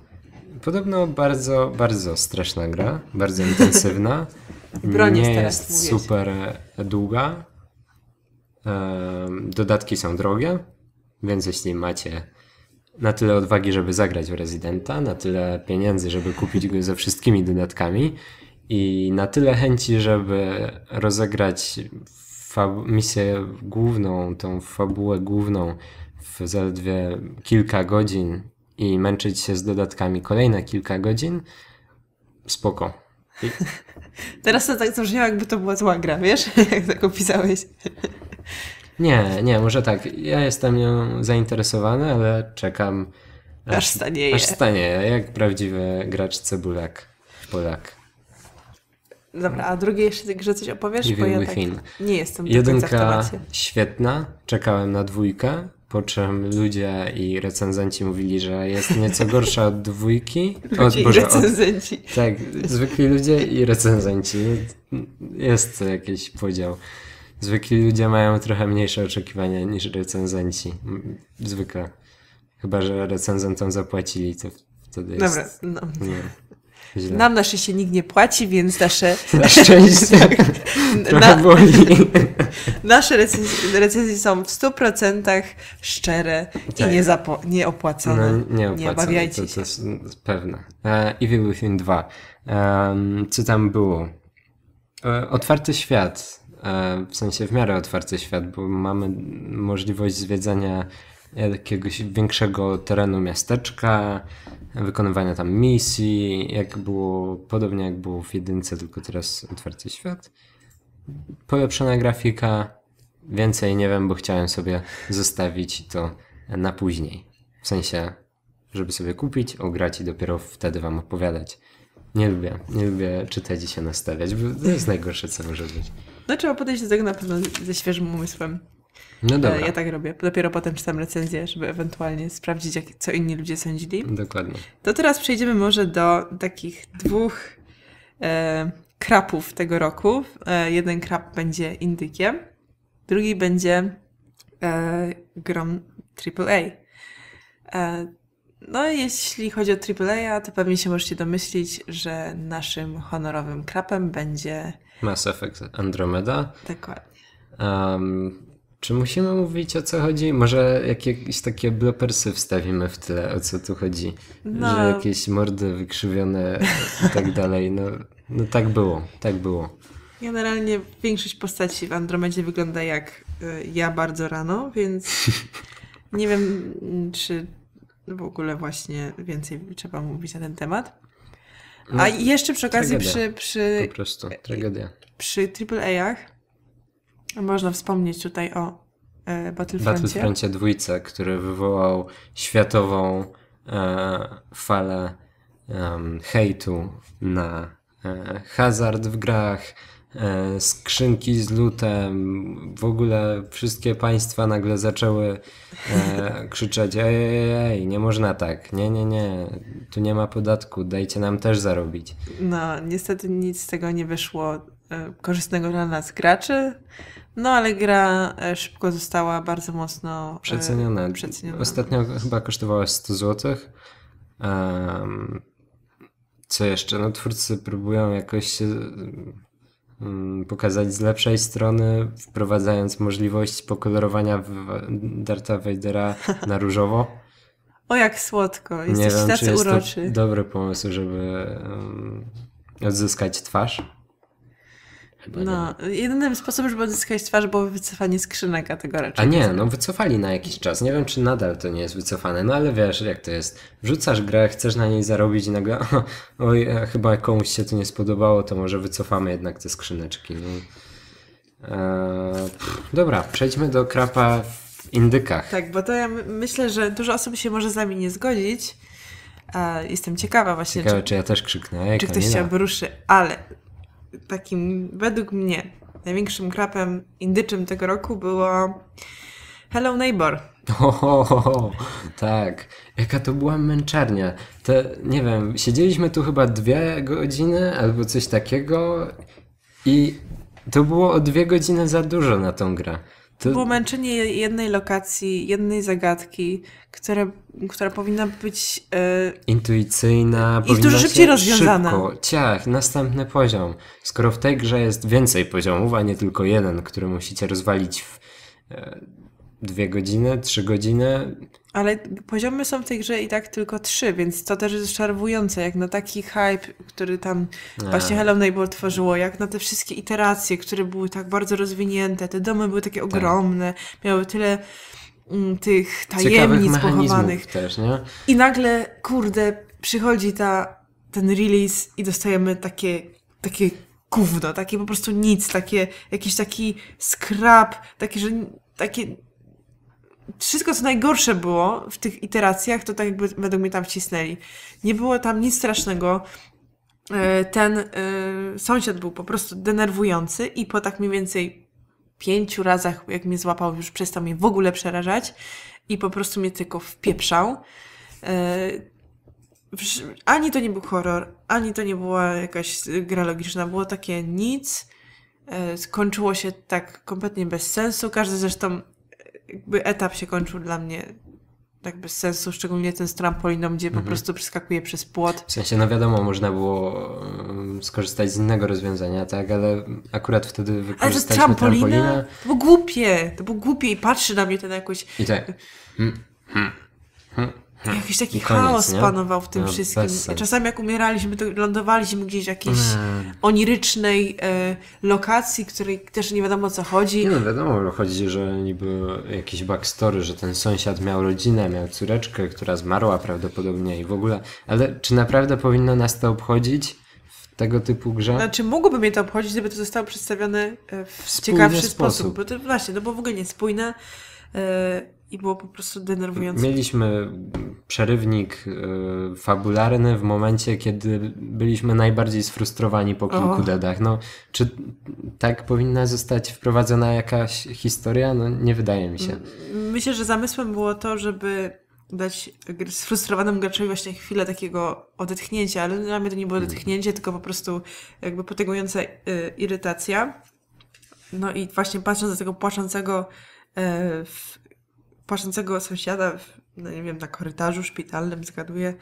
Podobno bardzo, bardzo straszna gra, bardzo intensywna. (laughs) nie jest super długa. Dodatki są drogie więc jeśli macie na tyle odwagi, żeby zagrać w rezydenta, na tyle pieniędzy, żeby kupić go ze wszystkimi dodatkami i na tyle chęci, żeby rozegrać misję główną, tą fabułę główną w zaledwie kilka godzin i męczyć się z dodatkami kolejne kilka godzin, spoko. I... (laughs) Teraz to tak zabrzmiało, jakby to była zła gra, wiesz? (laughs) Jak tak opisałeś. Nie, nie, może tak. Ja jestem nią zainteresowany, ale czekam. Aż, aż stanieje. Aż stanieje, jak prawdziwy gracz cebulak, Polak. Dobra, a drugie jeszcze grze coś opowiesz? Evil bo ja Tak nie jestem Jedynka świetna, czekałem na dwójkę, po czym ludzie i recenzenci mówili, że jest nieco gorsza od dwójki. (laughs) Od, Boże, i recenzenci. Od, tak, zwykli ludzie i recenzenci. Jest to jakiś podział zwykli ludzie mają trochę mniejsze oczekiwania niż recenzenci. Zwykle. Chyba, że recenzentom zapłacili, to wtedy jest... Dobra, no. nie, źle. Nam na szczęście nikt nie płaci, więc nasze... (laughs) Na szczęście. (laughs) na... boli. (laughs) nasze recenzje, recenzje są w 100% szczere tak. i niezapo... nieopłacone. No, Nie obawiajcie to, się. To jest pewne. E, I Evil Within 2. Um, co tam było? E, Otwarty świat. E, w sensie w miarę otwarty świat, bo mamy możliwość zwiedzania jakiegoś większego terenu miasteczka, wykonywania tam misji, jak było, podobnie jak było w jedynce, tylko teraz otwarty świat. Polepszona grafika, więcej nie wiem, bo chciałem sobie zostawić to na później. W sensie, żeby sobie kupić, ograć i dopiero wtedy wam opowiadać. Nie lubię, nie lubię czytać i się nastawiać, bo to jest najgorsze, co może być. No trzeba podejść do tego na pewno ze świeżym umysłem. No e, dobra. Ja tak robię. Dopiero potem czytam recenzję, żeby ewentualnie sprawdzić, jak, co inni ludzie sądzili. Dokładnie. To teraz przejdziemy może do takich dwóch e, krapów tego roku. E, jeden krap będzie indykiem, drugi będzie e, grom AAA. E, no, jeśli chodzi o AAA, to pewnie się możecie domyślić, że naszym honorowym krapem będzie Mass Effect Andromeda. Dokładnie. Um, czy musimy mówić o co chodzi? Może jakieś takie blopersy wstawimy w tyle, o co tu chodzi? No. Że jakieś mordy wykrzywione i tak (laughs) dalej. No, no tak było, tak było. Generalnie większość postaci w Andromedzie wygląda jak y, ja bardzo rano, więc (laughs) nie wiem, czy w ogóle właśnie więcej trzeba mówić na ten temat. A no, jeszcze przy okazji przy... przy po prostu, tragedia. Przy AAA-ach można wspomnieć tutaj o e, Battlefroncie. Battlefroncie dwójce, który wywołał światową e, falę e, hejtu na e, hazard w grach, E, skrzynki z lutem. W ogóle wszystkie państwa nagle zaczęły e, (laughs) krzyczeć: ej, ej, ej, nie można tak, nie, nie, nie, tu nie ma podatku, dajcie nam też zarobić. No, niestety nic z tego nie wyszło e, korzystnego dla nas graczy. No, ale gra e, szybko została bardzo mocno przeceniona. przeceniona. Ostatnio chyba kosztowała 100 zł. Um, co jeszcze? No, twórcy próbują jakoś się Mm, pokazać z lepszej strony, wprowadzając możliwość pokolorowania Darta Vadera na różowo. (laughs) O jak słodko, jesteś Nie wiem, tacy czy jest uroczy. To dobry pomysł, żeby um, odzyskać twarz chyba. No, nie. jedynym sposobem, żeby odzyskać twarz, było wycofanie skrzynek, a tego raczej. A nie, no wycofali na jakiś czas. Nie wiem, czy nadal to nie jest wycofane, no ale wiesz, jak to jest. Wrzucasz grę, chcesz na niej zarobić i nagle, (laughs) oj, e, chyba komuś się to nie spodobało, to może wycofamy jednak te skrzyneczki. No. Eee, dobra, przejdźmy do krapa w indykach. Tak, bo to ja myślę, że dużo osób się może z nami nie zgodzić. E, jestem ciekawa właśnie. Ciekawe, czy, czy ja też krzyknę. Czy ktoś się obruszy, ale takim, według mnie, największym krapem indyczym tego roku było Hello Neighbor. O, tak. Jaka to była męczarnia. to nie wiem, siedzieliśmy tu chyba dwie godziny albo coś takiego i to było o dwie godziny za dużo na tą grę. To... Było męczenie jednej lokacji, jednej zagadki, które, która powinna być... Yy... Intuicyjna, I dużo szybciej rozwiązana. Szybko, ciach, następny poziom. Skoro w tej grze jest więcej poziomów, a nie tylko jeden, który musicie rozwalić w e, dwie godziny, trzy godziny. Ale poziomy są w tej grze i tak tylko trzy, więc to też jest szarwujące, jak na taki hype, który tam nie. właśnie Hello Neighbor tworzyło, jak na te wszystkie iteracje, które były tak bardzo rozwinięte, te domy były takie tak. ogromne, miały tyle m, mm, tych tajemnic pochowanych. Też, nie? I nagle, kurde, przychodzi ta, ten release i dostajemy takie, takie gówno, takie po prostu nic, takie, jakiś taki skrap, takie że takie wszystko, co najgorsze było w tych iteracjach, to tak jakby według mnie tam wcisnęli. Nie było tam nic strasznego. E, ten e, sąsiad był po prostu denerwujący i po tak mniej więcej pięciu razach, jak mnie złapał, już przestał mnie w ogóle przerażać i po prostu mnie tylko wpieprzał. E, ani to nie był horror, ani to nie była jakaś gra logiczna, było takie nic. Skończyło się tak kompletnie bez sensu. Każdy zresztą jakby etap się kończył dla mnie tak bez sensu, szczególnie ten z trampoliną, gdzie mhm. po prostu przeskakuje przez płot. W sensie, no wiadomo, można było mm, skorzystać z innego rozwiązania, tak, ale akurat wtedy wykorzystaliśmy ale trampolinę. To było głupie, to było głupie i patrzy na mnie ten jakoś... I tak... Hmm, hmm, hmm. Hmm. Jakiś taki koniec, chaos nie? panował w tym no, wszystkim. Czasami jak umieraliśmy, to lądowaliśmy gdzieś w jakiejś onirycznej e, lokacji, której też nie wiadomo o co chodzi. Nie no, wiadomo, chodzi, że niby jakieś backstory, że ten sąsiad miał rodzinę, miał córeczkę, która zmarła prawdopodobnie i w ogóle. Ale czy naprawdę powinno nas to obchodzić? w Tego typu grze. Znaczy, no, mogłoby mnie to obchodzić, gdyby to zostało przedstawione e, w Spójny ciekawszy sposób. sposób. Bo to właśnie, no bo w ogóle niespójne. spójne i było po prostu denerwujące. Mieliśmy przerywnik y, fabularny w momencie, kiedy byliśmy najbardziej sfrustrowani po kilku o. dedach. No, czy tak powinna zostać wprowadzona jakaś historia? No, nie wydaje mi się. Myślę, że zamysłem było to, żeby dać sfrustrowanemu graczowi właśnie chwilę takiego odetchnięcia, ale dla mnie to nie było hmm. odetchnięcie, tylko po prostu jakby potęgująca y, irytacja. No i właśnie patrząc na tego płaczącego y, w płaczącego sąsiada, w, no nie wiem, na korytarzu szpitalnym, zgaduję,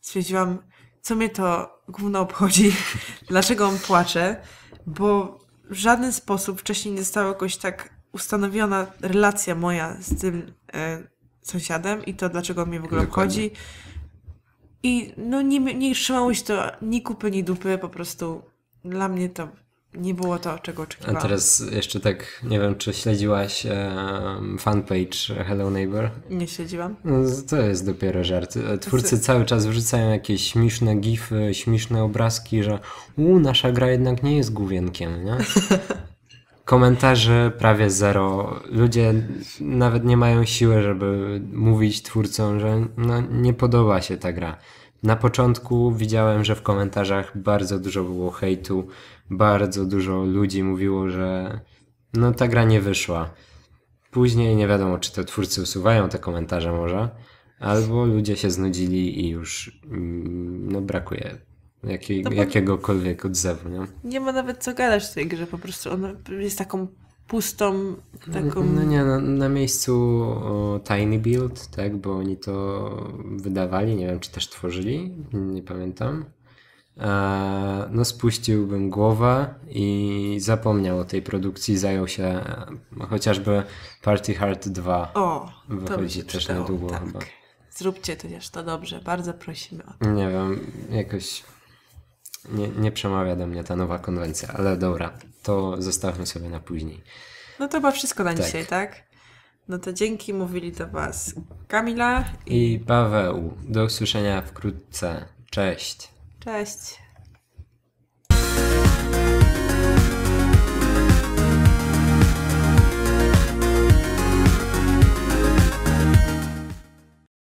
stwierdziłam, co mnie to głównie obchodzi, (laughs) dlaczego on płacze, bo w żaden sposób wcześniej nie została jakoś tak ustanowiona relacja moja z tym e, sąsiadem i to, dlaczego on mnie w ogóle obchodzi. I no nie, nie trzymało się to ni kupy, ni dupy, po prostu dla mnie to nie było to, czego oczekiwałam. A teraz jeszcze tak, nie wiem, czy śledziłaś fanpage Hello Neighbor? Nie śledziłam. No, to jest dopiero żart. E, twórcy cały czas wrzucają jakieś śmieszne gify, śmieszne obrazki, że u, nasza gra jednak nie jest główienkiem, nie? (laughs) Komentarze prawie zero. Ludzie nawet nie mają siły, żeby mówić twórcom, że no, nie podoba się ta gra. Na początku widziałem, że w komentarzach bardzo dużo było hejtu, bardzo dużo ludzi mówiło, że no ta gra nie wyszła. Później nie wiadomo, czy to twórcy usuwają te komentarze może, albo ludzie się znudzili i już mm, no brakuje jakiej, no jakiegokolwiek odzewu. Nie? nie ma nawet co gadać w tej grze, po prostu ona jest taką pustą taką... No nie, na, no, na miejscu o, Tiny Build, tak, bo oni to wydawali, nie wiem czy też tworzyli, nie pamiętam. E, no spuściłbym głowę i zapomniał o tej produkcji, zajął się e, chociażby Party Hard 2. O, Wychodzi to też na niedługo tak. chyba. Zróbcie też to dobrze, bardzo prosimy o to. Nie wiem, jakoś nie, nie przemawia do mnie ta nowa konwencja, ale dobra, to zostawmy sobie na później. No to chyba wszystko na tak. dzisiaj, tak? No to dzięki, mówili do Was Kamila i... i Paweł. Do usłyszenia wkrótce. Cześć. То есть